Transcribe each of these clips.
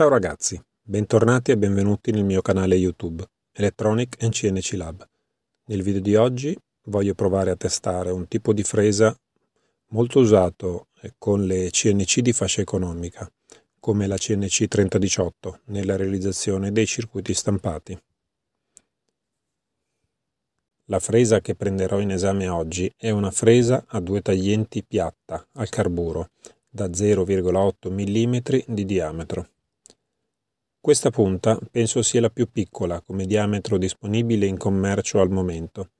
Ciao ragazzi, bentornati e benvenuti nel mio canale YouTube Electronic and CNC Lab. Nel video di oggi voglio provare a testare un tipo di fresa molto usato con le CNC di fascia economica, come la CNC 3018, nella realizzazione dei circuiti stampati. La fresa che prenderò in esame oggi è una fresa a due taglienti piatta al carburo da 0,8 mm di diametro. Questa punta penso sia la più piccola come diametro disponibile in commercio al momento,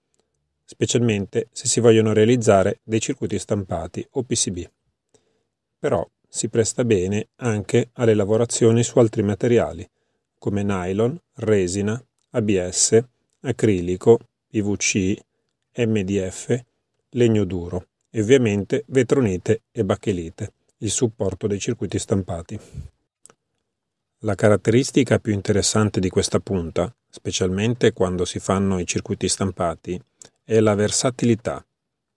specialmente se si vogliono realizzare dei circuiti stampati o PCB. Però si presta bene anche alle lavorazioni su altri materiali, come nylon, resina, ABS, acrilico, PVC, MDF, legno duro e ovviamente vetronite e bachelite, il supporto dei circuiti stampati. La caratteristica più interessante di questa punta, specialmente quando si fanno i circuiti stampati, è la versatilità.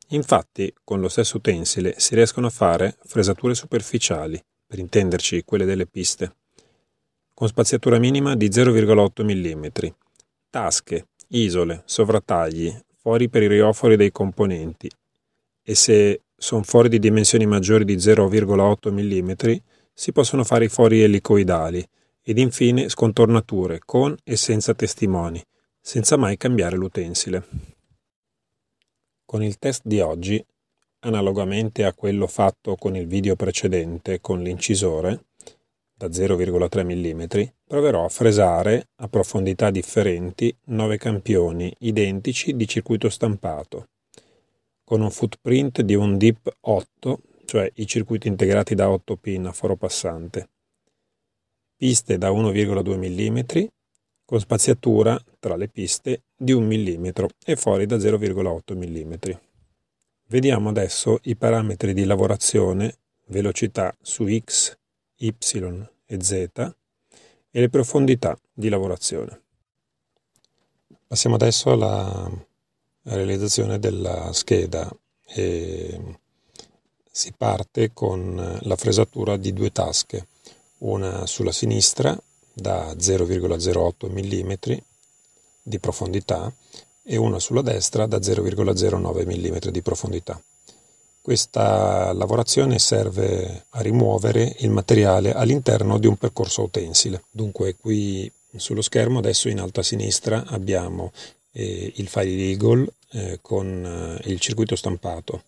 Infatti, con lo stesso utensile si riescono a fare fresature superficiali, per intenderci quelle delle piste, con spaziatura minima di 0,8 mm, tasche, isole, sovrattagli, fuori per i riofori dei componenti e se sono fuori di dimensioni maggiori di 0,8 mm si possono fare i fori elicoidali ed infine scontornature con e senza testimoni, senza mai cambiare l'utensile. Con il test di oggi, analogamente a quello fatto con il video precedente con l'incisore da 0,3 mm, proverò a fresare a profondità differenti 9 campioni identici di circuito stampato con un footprint di un dip 8 cioè i circuiti integrati da 8 pin a foro passante, piste da 1,2 mm, con spaziatura tra le piste di 1 mm e fuori da 0,8 mm. Vediamo adesso i parametri di lavorazione, velocità su X, Y e Z e le profondità di lavorazione. Passiamo adesso alla realizzazione della scheda e si parte con la fresatura di due tasche, una sulla sinistra da 0,08 mm di profondità e una sulla destra da 0,09 mm di profondità. Questa lavorazione serve a rimuovere il materiale all'interno di un percorso utensile. Dunque qui sullo schermo adesso in alto a sinistra abbiamo eh, il file Eagle eh, con eh, il circuito stampato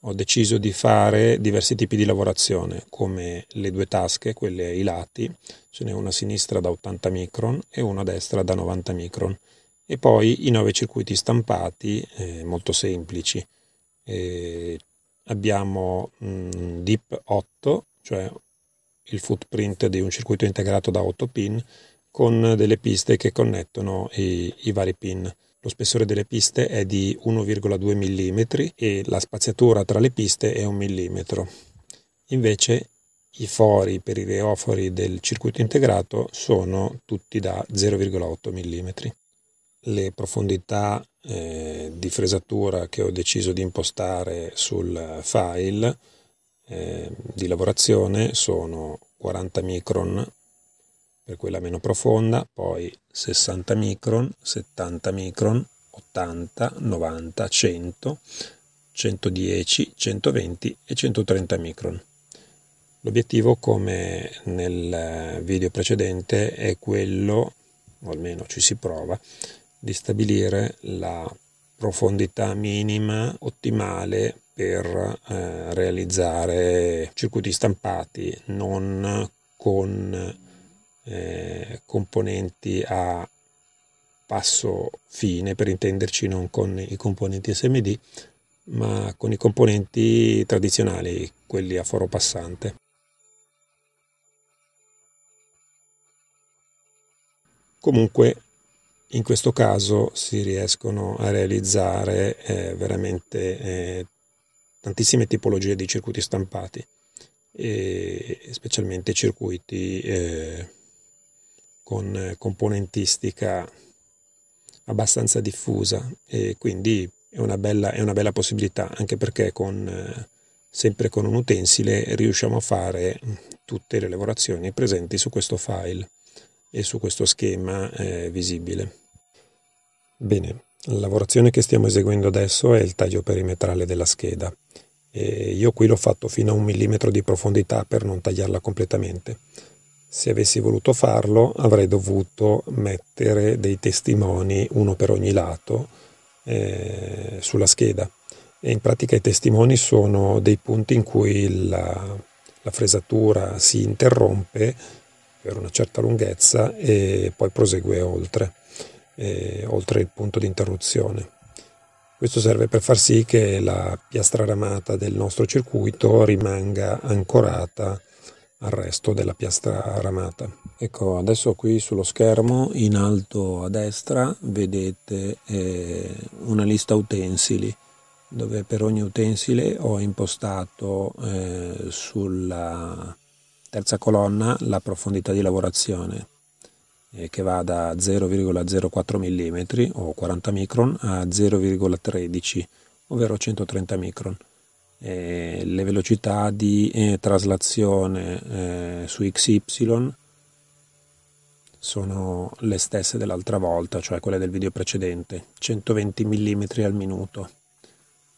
ho deciso di fare diversi tipi di lavorazione, come le due tasche, quelle ai lati, ce n'è una sinistra da 80 micron e una destra da 90 micron, e poi i nove circuiti stampati eh, molto semplici. E abbiamo mh, DIP 8, cioè il footprint di un circuito integrato da 8 pin, con delle piste che connettono i, i vari pin lo spessore delle piste è di 1,2 mm e la spaziatura tra le piste è 1 mm. Invece i fori per i reofori del circuito integrato sono tutti da 0,8 mm. Le profondità eh, di fresatura che ho deciso di impostare sul file eh, di lavorazione sono 40 micron per quella meno profonda, poi 60 micron, 70 micron, 80, 90, 100, 110, 120 e 130 micron. L'obiettivo, come nel eh, video precedente, è quello, o almeno ci si prova, di stabilire la profondità minima ottimale per eh, realizzare circuiti stampati non con eh, componenti a passo fine, per intenderci non con i componenti SMD, ma con i componenti tradizionali, quelli a foro passante. Comunque in questo caso si riescono a realizzare eh, veramente eh, tantissime tipologie di circuiti stampati, e specialmente circuiti eh, con eh, componentistica abbastanza diffusa e quindi è una bella, è una bella possibilità anche perché con, eh, sempre con un utensile riusciamo a fare mm, tutte le lavorazioni presenti su questo file e su questo schema eh, visibile. Bene, la lavorazione che stiamo eseguendo adesso è il taglio perimetrale della scheda. E io qui l'ho fatto fino a un millimetro di profondità per non tagliarla completamente. Se avessi voluto farlo avrei dovuto mettere dei testimoni, uno per ogni lato, eh, sulla scheda. E in pratica i testimoni sono dei punti in cui la, la fresatura si interrompe per una certa lunghezza e poi prosegue oltre, eh, oltre il punto di interruzione. Questo serve per far sì che la piastra ramata del nostro circuito rimanga ancorata al resto della piastra ramata. Ecco, adesso qui sullo schermo in alto a destra vedete eh, una lista utensili dove per ogni utensile ho impostato eh, sulla terza colonna la profondità di lavorazione eh, che va da 0,04 mm o 40 micron a 0,13 ovvero 130 micron eh, le velocità di eh, traslazione eh, su XY sono le stesse dell'altra volta, cioè quelle del video precedente, 120 mm al minuto.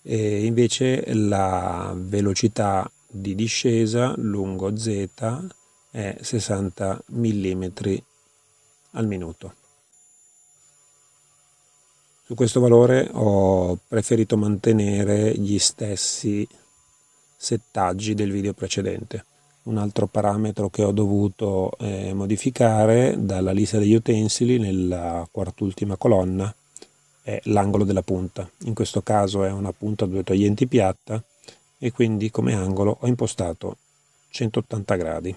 E invece la velocità di discesa lungo Z è 60 mm al minuto. Su questo valore ho preferito mantenere gli stessi settaggi del video precedente. Un altro parametro che ho dovuto eh, modificare dalla lista degli utensili nella quart'ultima colonna è l'angolo della punta. In questo caso è una punta a due taglienti piatta e quindi come angolo ho impostato 180 gradi.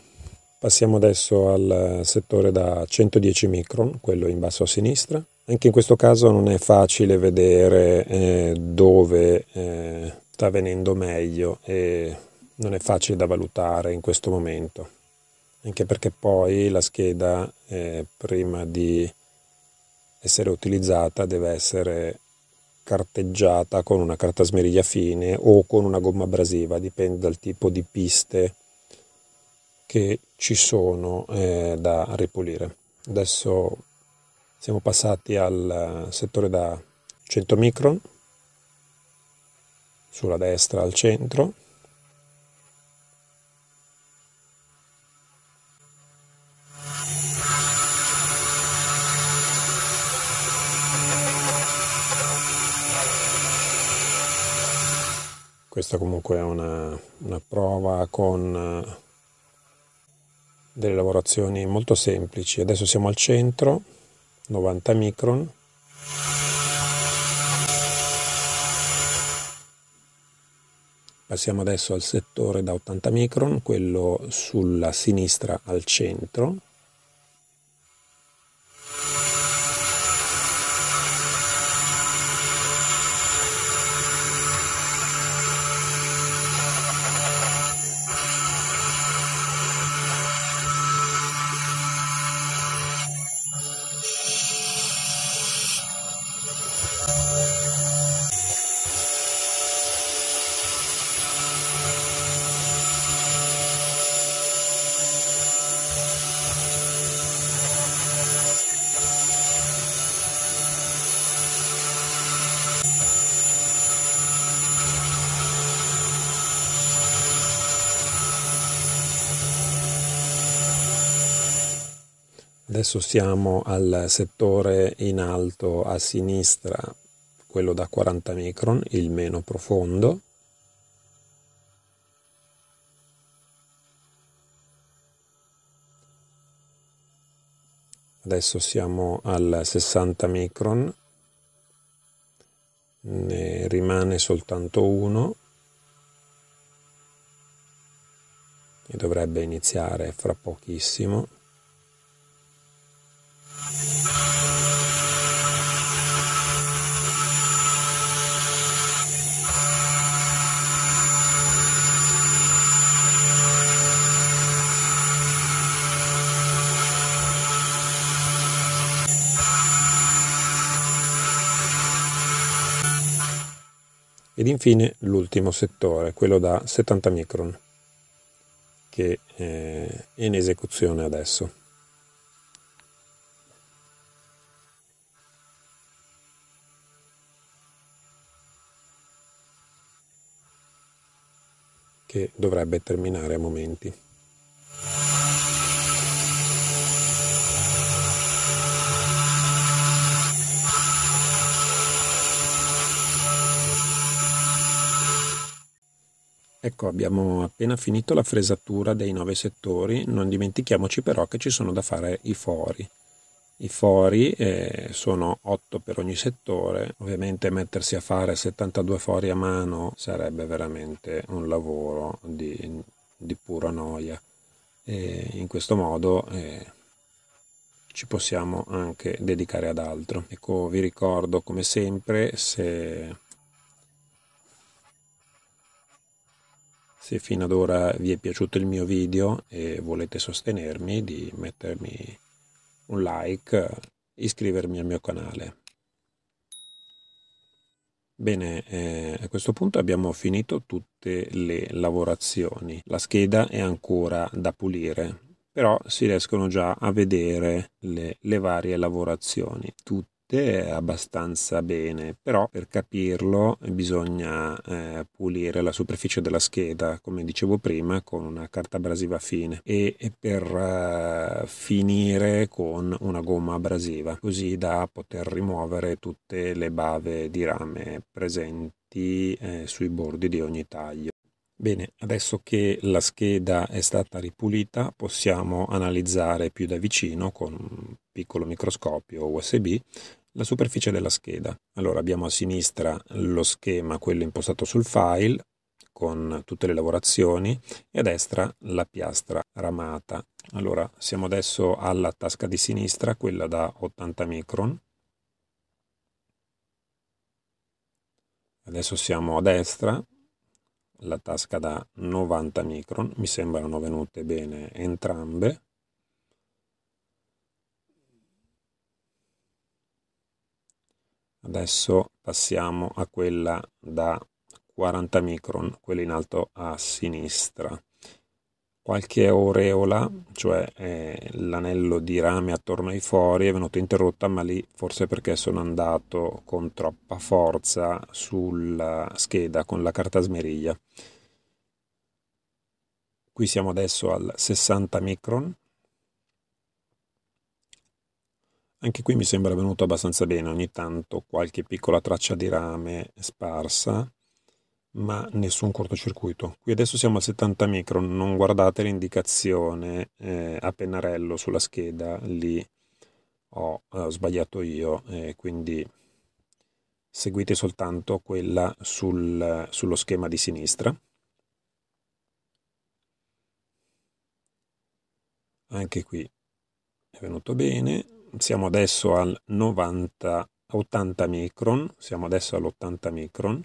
Passiamo adesso al settore da 110 micron, quello in basso a sinistra. Anche in questo caso non è facile vedere eh, dove eh, sta venendo meglio e non è facile da valutare in questo momento, anche perché poi la scheda eh, prima di essere utilizzata deve essere carteggiata con una carta smeriglia fine o con una gomma abrasiva, dipende dal tipo di piste che ci sono eh, da ripulire. Adesso siamo passati al eh, settore da 100 micron, sulla destra al centro, questa comunque è una, una, prova con eh, delle lavorazioni molto semplici adesso siamo al centro 90 micron Passiamo adesso al settore da 80 micron, quello sulla sinistra al centro, Adesso siamo al settore in alto a sinistra, quello da 40 micron, il meno profondo. Adesso siamo al 60 micron, ne rimane soltanto uno e dovrebbe iniziare fra pochissimo. Ed infine l'ultimo settore, quello da 70 micron, che eh, è in esecuzione adesso. che dovrebbe terminare a momenti. Ecco, abbiamo appena finito la fresatura dei nove settori, non dimentichiamoci però che ci sono da fare i fori. I fori eh, sono 8 per ogni settore, ovviamente mettersi a fare 72 fori a mano sarebbe veramente un lavoro di, di pura noia. E in questo modo eh, ci possiamo anche dedicare ad altro. Ecco, vi ricordo come sempre se Se fino ad ora vi è piaciuto il mio video e volete sostenermi di mettermi un like, iscrivermi al mio canale. Bene, eh, a questo punto abbiamo finito tutte le lavorazioni. La scheda è ancora da pulire, però si riescono già a vedere le, le varie lavorazioni, tutte scritte abbastanza bene, però per capirlo bisogna eh, pulire la superficie della scheda, come dicevo prima, con una carta abrasiva fine e, e per eh, finire con una gomma abrasiva, così da poter rimuovere tutte le bave di rame presenti eh, sui bordi di ogni taglio. Bene, adesso che la scheda è stata ripulita possiamo analizzare più da vicino con un piccolo microscopio USB la superficie della scheda. Allora abbiamo a sinistra lo schema, quello impostato sul file, con tutte le lavorazioni, e a destra la piastra ramata. Allora siamo adesso alla tasca di sinistra, quella da 80 micron. Adesso siamo a destra, la tasca da 90 micron, mi sembrano venute bene entrambe. Adesso passiamo a quella da 40 micron, quella in alto a sinistra. Qualche aureola, cioè eh, l'anello di rame attorno ai fori, è venuto interrotta, ma lì forse perché sono andato con troppa forza sulla scheda con la carta smeriglia. Qui siamo adesso al 60 micron, Anche qui mi sembra venuto abbastanza bene, ogni tanto qualche piccola traccia di rame sparsa, ma nessun cortocircuito. Qui adesso siamo a 70 micro, non guardate l'indicazione eh, a pennarello sulla scheda, lì ho, eh, ho sbagliato io, eh, quindi seguite soltanto quella sul, sullo schema di sinistra. Anche qui è venuto bene, siamo adesso al 90, 80 micron, siamo adesso all'80 micron,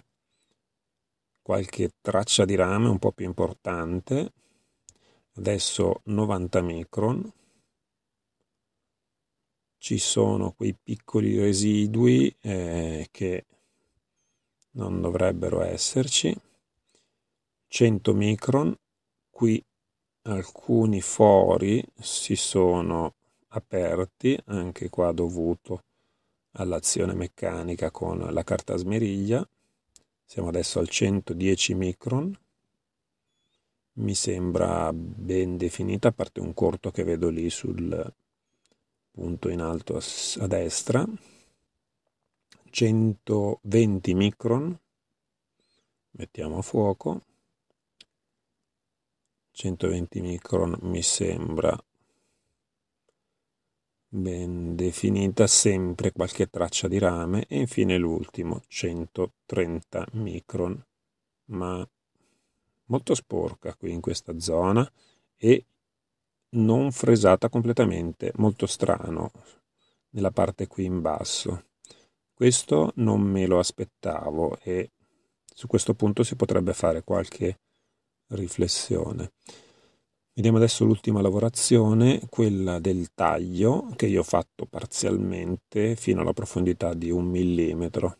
qualche traccia di rame un po' più importante, adesso 90 micron, ci sono quei piccoli residui eh, che non dovrebbero esserci, 100 micron, qui alcuni fori si sono aperti, anche qua dovuto all'azione meccanica con la carta smeriglia. Siamo adesso al 110 micron, mi sembra ben definita, a parte un corto che vedo lì sul punto in alto a destra. 120 micron, mettiamo a fuoco. 120 micron mi sembra ben definita sempre qualche traccia di rame e infine l'ultimo 130 micron ma molto sporca qui in questa zona e non fresata completamente molto strano nella parte qui in basso questo non me lo aspettavo e su questo punto si potrebbe fare qualche riflessione Vediamo adesso l'ultima lavorazione, quella del taglio che io ho fatto parzialmente fino alla profondità di un millimetro.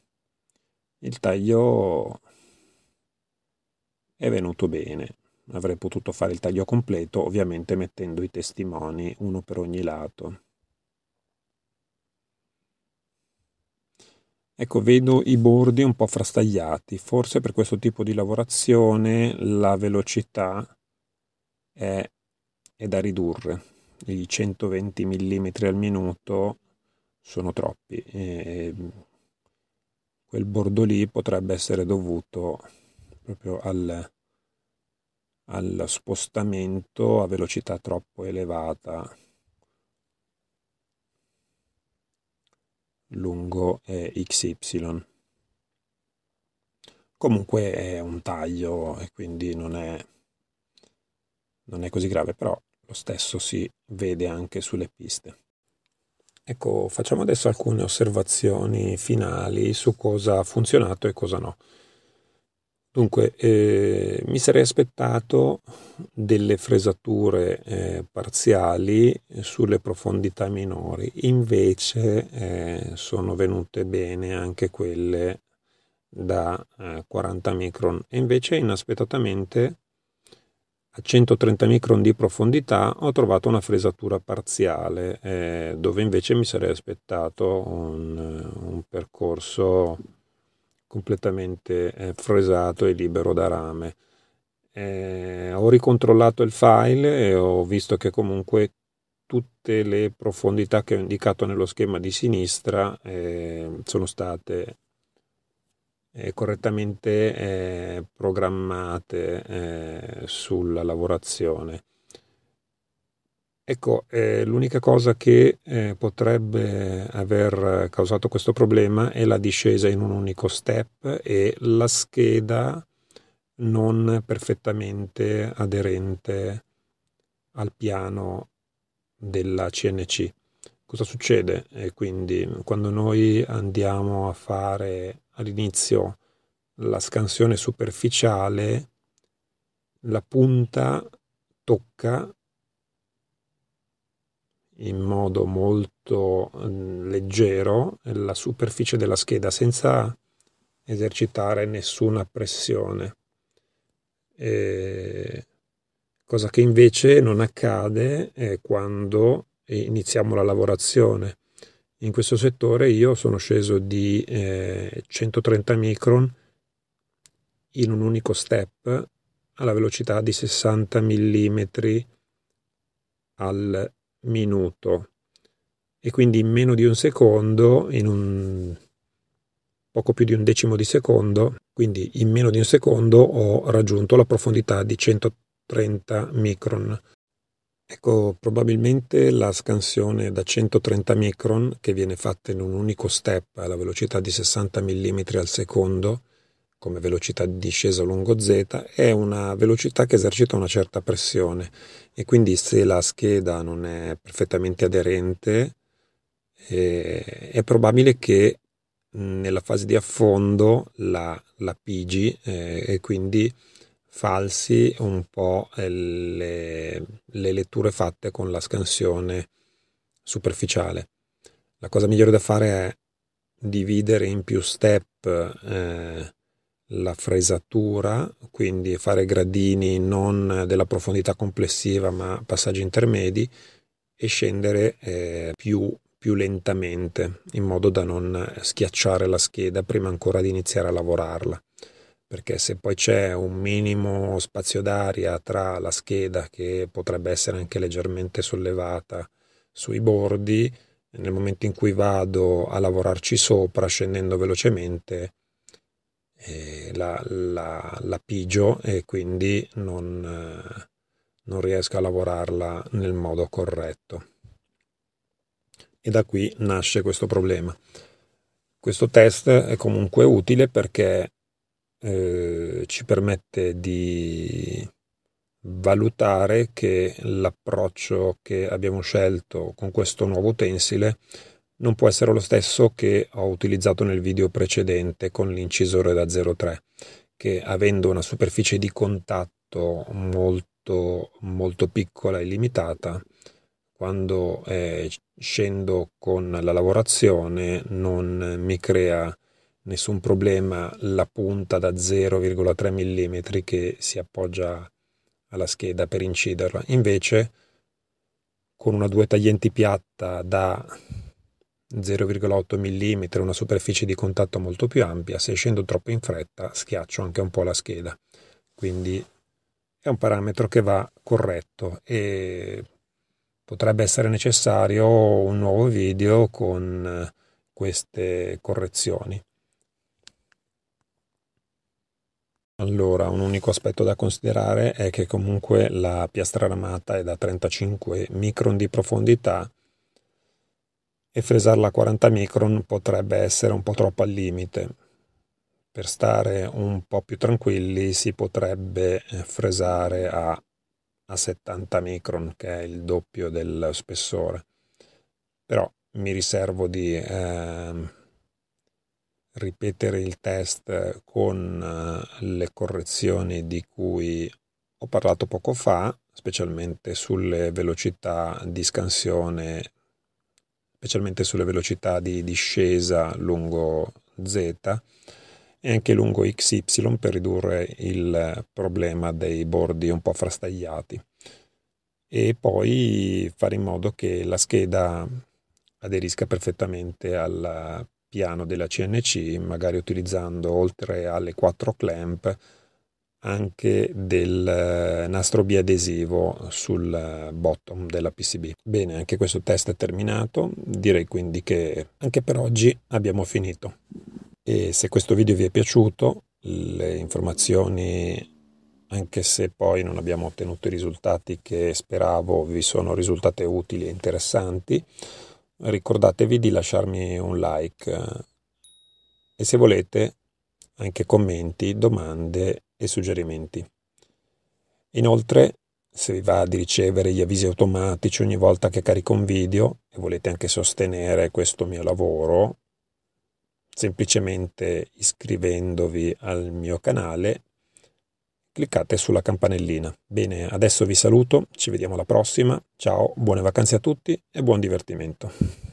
Il taglio è venuto bene. Avrei potuto fare il taglio completo, ovviamente mettendo i testimoni uno per ogni lato. Ecco, vedo i bordi un po' frastagliati, forse per questo tipo di lavorazione la velocità è, è da ridurre. I 120 mm al minuto sono troppi. E quel bordo lì potrebbe essere dovuto proprio al, al spostamento a velocità troppo elevata lungo eh, XY. Comunque è un taglio e quindi non è non è così grave, però lo stesso si vede anche sulle piste. Ecco, facciamo adesso alcune osservazioni finali su cosa ha funzionato e cosa no. Dunque, eh, mi sarei aspettato delle fresature eh, parziali sulle profondità minori, invece eh, sono venute bene anche quelle da 40 eh, micron e invece inaspettatamente a 130 micron di profondità ho trovato una fresatura parziale eh, dove invece mi sarei aspettato un, un percorso completamente eh, fresato e libero da rame. Eh, ho ricontrollato il file e ho visto che comunque tutte le profondità che ho indicato nello schema di sinistra eh, sono state correttamente eh, programmate eh, sulla lavorazione. Ecco, eh, l'unica cosa che eh, potrebbe aver causato questo problema è la discesa in un unico step e la scheda non perfettamente aderente al piano della CNC. Cosa succede? quindi quando noi andiamo a fare all'inizio la scansione superficiale, la punta tocca in modo molto leggero la superficie della scheda senza esercitare nessuna pressione. E cosa che invece non accade quando iniziamo la lavorazione. In questo settore io sono sceso di eh, 130 micron in un unico step alla velocità di 60 mm al minuto e quindi in meno di un secondo, in un poco più di un decimo di secondo, quindi in meno di un secondo ho raggiunto la profondità di 130 micron. Ecco, probabilmente la scansione da 130 micron, che viene fatta in un unico step alla velocità di 60 mm al secondo, come velocità di discesa lungo z, è una velocità che esercita una certa pressione e quindi se la scheda non è perfettamente aderente, eh, è probabile che nella fase di affondo la, la pigi eh, e quindi falsi un po' le, le letture fatte con la scansione superficiale. La cosa migliore da fare è dividere in più step eh, la fresatura, quindi fare gradini non della profondità complessiva ma passaggi intermedi e scendere eh, più, più lentamente in modo da non schiacciare la scheda prima ancora di iniziare a lavorarla perché se poi c'è un minimo spazio d'aria tra la scheda che potrebbe essere anche leggermente sollevata sui bordi, nel momento in cui vado a lavorarci sopra scendendo velocemente eh, la, la, la, pigio e quindi non, eh, non riesco a lavorarla nel modo corretto. E da qui nasce questo problema. Questo test è comunque utile perché eh, ci permette di valutare che l'approccio che abbiamo scelto con questo nuovo utensile non può essere lo stesso che ho utilizzato nel video precedente con l'incisore da 0,3 che avendo una superficie di contatto molto molto piccola e limitata quando eh, scendo con la lavorazione non mi crea nessun problema la punta da 0,3 mm che si appoggia alla scheda per inciderla. Invece con una due taglienti piatta da 0,8 mm, una superficie di contatto molto più ampia, se scendo troppo in fretta schiaccio anche un po' la scheda. Quindi è un parametro che va corretto e potrebbe essere necessario un nuovo video con queste correzioni. Allora, un unico aspetto da considerare è che comunque la piastra ramata è da 35 micron di profondità e fresarla a 40 micron potrebbe essere un po' troppo al limite. Per stare un po' più tranquilli si potrebbe eh, fresare a, a 70 micron, che è il doppio del spessore. Però mi riservo di... Eh, ripetere il test con eh, le correzioni di cui ho parlato poco fa, specialmente sulle velocità di scansione, specialmente sulle velocità di discesa lungo z e anche lungo xy per ridurre il problema dei bordi un po' frastagliati e poi fare in modo che la scheda aderisca perfettamente al piano della CNC, magari utilizzando oltre alle quattro clamp anche del eh, nastro biadesivo sul eh, bottom della PCB. Bene, anche questo test è terminato, direi quindi che anche per oggi abbiamo finito. E se questo video vi è piaciuto, le informazioni, anche se poi non abbiamo ottenuto i risultati che speravo, vi sono risultate utili e interessanti ricordatevi di lasciarmi un like e se volete anche commenti, domande e suggerimenti. Inoltre, se vi va di ricevere gli avvisi automatici ogni volta che carico un video e volete anche sostenere questo mio lavoro, semplicemente iscrivendovi al mio canale cliccate sulla campanellina. Bene, adesso vi saluto, ci vediamo alla prossima, ciao, buone vacanze a tutti e buon divertimento.